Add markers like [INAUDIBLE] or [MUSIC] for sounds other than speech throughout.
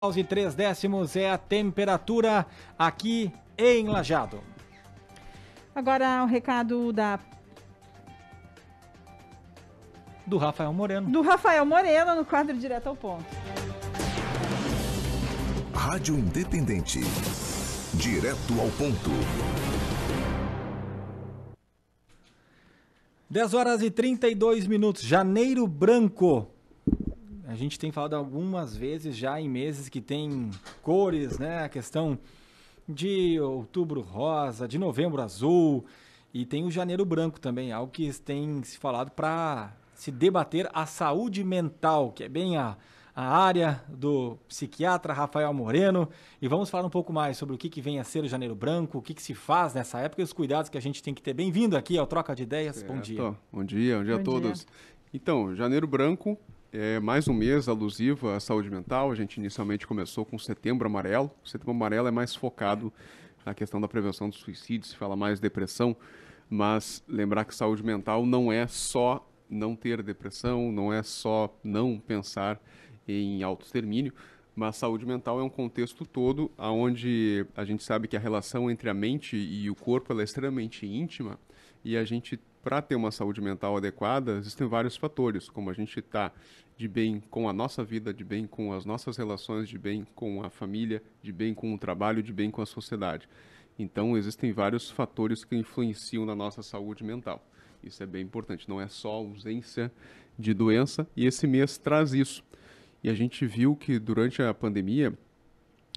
graus e 3 décimos é a temperatura aqui em Lajado. Agora o um recado da do Rafael Moreno. Do Rafael Moreno no quadro Direto ao Ponto. Rádio Independente. Direto ao ponto. 10 horas e 32 minutos. Janeiro Branco a gente tem falado algumas vezes já em meses que tem cores, né? A questão de outubro rosa, de novembro azul e tem o janeiro branco também, algo que tem se falado para se debater a saúde mental, que é bem a, a área do psiquiatra Rafael Moreno. E vamos falar um pouco mais sobre o que, que vem a ser o Janeiro Branco, o que, que se faz nessa época e os cuidados que a gente tem que ter. Bem-vindo aqui ao Troca de Ideias. Certo. Bom dia. Bom dia, bom dia bom a todos. Dia. Então, Janeiro Branco é mais um mês alusivo à saúde mental. A gente inicialmente começou com setembro amarelo. O setembro amarelo é mais focado na questão da prevenção do suicídio, se fala mais depressão, mas lembrar que saúde mental não é só não ter depressão, não é só não pensar em autoextermínio, mas saúde mental é um contexto todo onde a gente sabe que a relação entre a mente e o corpo é extremamente íntima e a gente para ter uma saúde mental adequada, existem vários fatores, como a gente está de bem com a nossa vida, de bem com as nossas relações, de bem com a família, de bem com o trabalho, de bem com a sociedade. Então, existem vários fatores que influenciam na nossa saúde mental. Isso é bem importante, não é só ausência de doença, e esse mês traz isso. E a gente viu que durante a pandemia,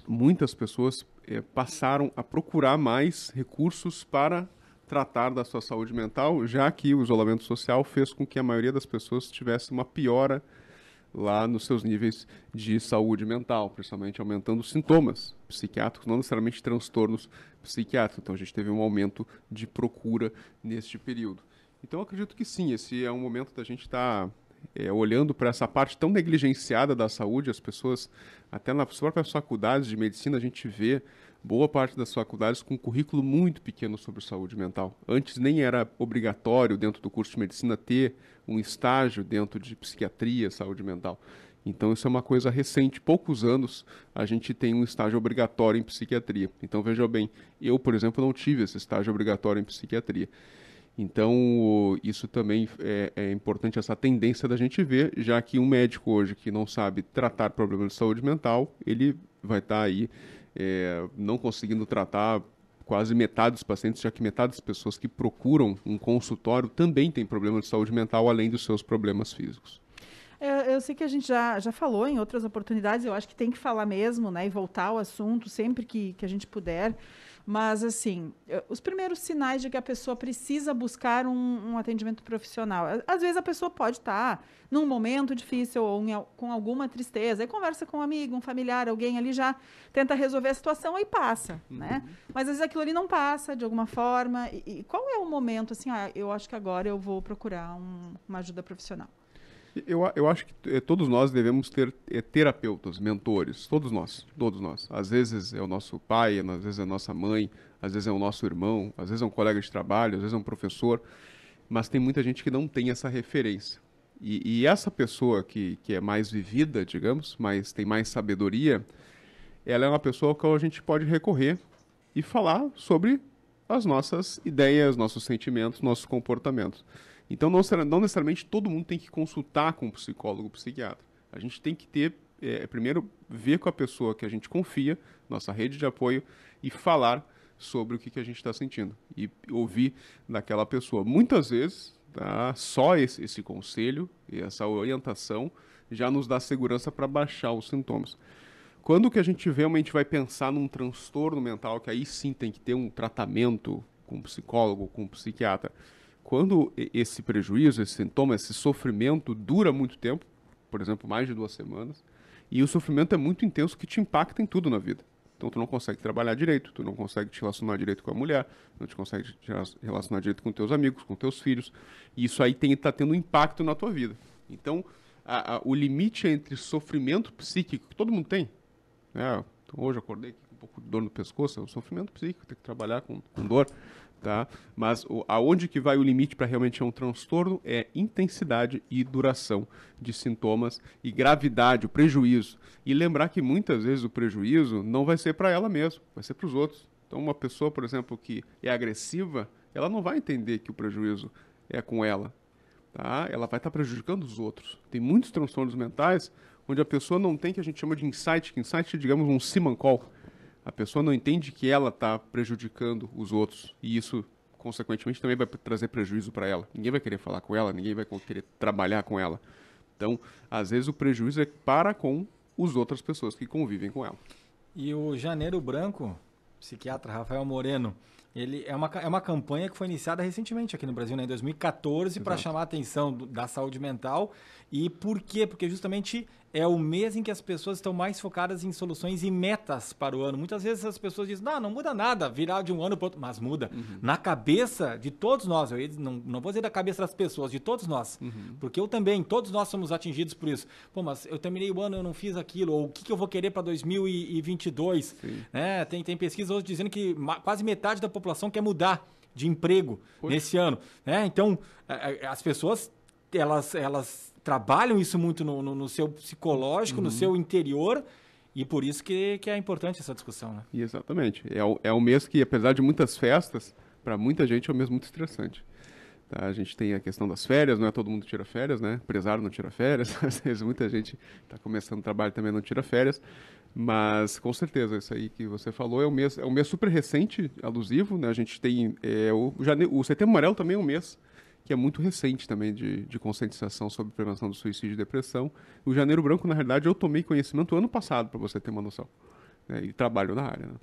muitas pessoas é, passaram a procurar mais recursos para tratar da sua saúde mental, já que o isolamento social fez com que a maioria das pessoas tivesse uma piora lá nos seus níveis de saúde mental, principalmente aumentando sintomas psiquiátricos, não necessariamente transtornos psiquiátricos. Então a gente teve um aumento de procura neste período. Então acredito que sim, esse é um momento da gente estar tá, é, olhando para essa parte tão negligenciada da saúde, as pessoas, até nas próprias faculdades de medicina, a gente vê boa parte das faculdades com um currículo muito pequeno sobre saúde mental. Antes nem era obrigatório, dentro do curso de medicina, ter um estágio dentro de psiquiatria, saúde mental. Então, isso é uma coisa recente. Poucos anos a gente tem um estágio obrigatório em psiquiatria. Então, veja bem, eu, por exemplo, não tive esse estágio obrigatório em psiquiatria. Então, isso também é, é, importante, essa tendência da gente ver, já que um médico hoje que não sabe tratar problemas de saúde mental, ele vai estar tá aí é, não conseguindo tratar quase metade dos pacientes, já que metade das pessoas que procuram um consultório também tem problema de saúde mental, além dos seus problemas físicos eu sei que a gente já, já falou em outras oportunidades, eu acho que tem que falar mesmo, né? E voltar ao assunto sempre que, que a gente puder. Mas, assim, os primeiros sinais de que a pessoa precisa buscar um, um atendimento profissional. Às vezes a pessoa pode estar tá num momento difícil ou em, com alguma tristeza. Aí conversa com um amigo, um familiar, alguém ali já tenta resolver a situação e passa, uhum. né? Mas às vezes aquilo ali não passa de alguma forma. E, e qual é o momento, assim, ah, eu acho que agora eu vou procurar um, uma ajuda profissional? Eu, eu acho que eh, todos nós devemos ter é, terapeutas, mentores, todos nós, todos nós. Às vezes é o nosso pai, às vezes é a nossa mãe, às vezes é o nosso irmão, às vezes é um colega de trabalho, às vezes é um professor, mas tem muita gente que não tem essa referência. E, e essa pessoa que, que é mais vivida, digamos, mas tem mais sabedoria, ela é uma pessoa que a gente pode recorrer e falar sobre as nossas ideias, nossos sentimentos, nossos comportamentos. Então, não, necessariamente todo mundo tem que consultar com um psicólogo ou psiquiatra. A gente tem que ter, é, primeiro, ver com a pessoa que a gente confia, nossa rede de apoio, e falar sobre o que, que a gente está sentindo e ouvir daquela pessoa. Muitas vezes, tá, só esse, esse conselho e essa orientação já nos dá segurança para baixar os sintomas. Quando que a gente realmente vai pensar num transtorno mental, que aí sim tem que ter um tratamento com um psicólogo, com um psiquiatra, quando esse prejuízo, esse sintoma, esse sofrimento dura muito tempo, por exemplo, mais de duas semanas, e o sofrimento é muito intenso que te impacta em tudo na vida. Então tu não consegue trabalhar direito, tu não consegue te relacionar direito com a mulher, não te consegue te relacionar direito com teus amigos, com teus filhos. E isso aí está tendo um impacto na tua vida. Então, a, a, o limite entre sofrimento psíquico, que todo mundo tem, né? então, hoje acordei pouco de dor no pescoço, é um sofrimento psíquico, tem que trabalhar com, com dor, tá? Mas o, aonde que vai o limite para realmente é um transtorno é intensidade e duração de sintomas e gravidade, o prejuízo. E lembrar que muitas vezes o prejuízo não vai ser para ela mesma, vai ser para os outros. Então, uma pessoa, por exemplo, que é agressiva, ela não vai entender que o prejuízo é com ela, tá? Ela vai estar tá prejudicando os outros. Tem muitos transtornos mentais onde a pessoa não tem que a gente chama de insight, que insight é, digamos, um simancol. A pessoa não entende que ela está prejudicando os outros e isso, consequentemente, também vai trazer prejuízo para ela. Ninguém vai querer falar com ela, ninguém vai querer trabalhar com ela. Então, às vezes, o prejuízo é para com as outras pessoas que convivem com ela. E o Janeiro Branco, psiquiatra Rafael Moreno, ele é uma, é uma campanha que foi iniciada recentemente aqui no Brasil, né, em 2014, para chamar a atenção do, da saúde mental. E por quê? Porque justamente é o mês em que as pessoas estão mais focadas em soluções e metas para o ano. Muitas vezes as pessoas dizem, não, não muda nada, virar de um ano para outro, mas muda. Uhum. Na cabeça de todos nós, eu não, não vou dizer da cabeça das pessoas, de todos nós, uhum. porque eu também, todos nós somos atingidos por isso. Pô, mas eu terminei o ano, eu não fiz aquilo, ou o que, que eu vou querer para 2022? Né? Tem, tem hoje dizendo que quase metade da população quer mudar de emprego Poxa. nesse ano. Né? Então, as pessoas, elas... elas trabalham isso muito no, no, no seu psicológico, uhum. no seu interior. E por isso que, que é importante essa discussão, né? exatamente. É o, é o mês que, apesar de muitas festas, para muita gente é um mês muito estressante. Tá? A gente tem a questão das férias, não é todo mundo tira férias, né? Empresário não tira férias, [LAUGHS] às vezes muita gente está começando o trabalho também não tira férias. Mas com certeza, isso aí que você falou é um mês, é um mês super recente, alusivo, né? A gente tem. É, o, jane... o setembro amarelo também é um mês que é muito recente também de, de conscientização sobre prevenção do suicídio e depressão. O Janeiro Branco, na verdade, eu tomei conhecimento ano passado, para você ter uma noção. Né? E trabalho na área. Né?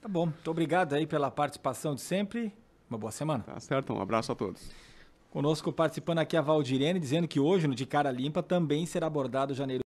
Tá bom. Muito obrigado aí pela participação de sempre. Uma boa semana. Tá certo. Um abraço a todos. Conosco participando aqui a Valdirene, dizendo que hoje, no De Cara Limpa, também será abordado o Janeiro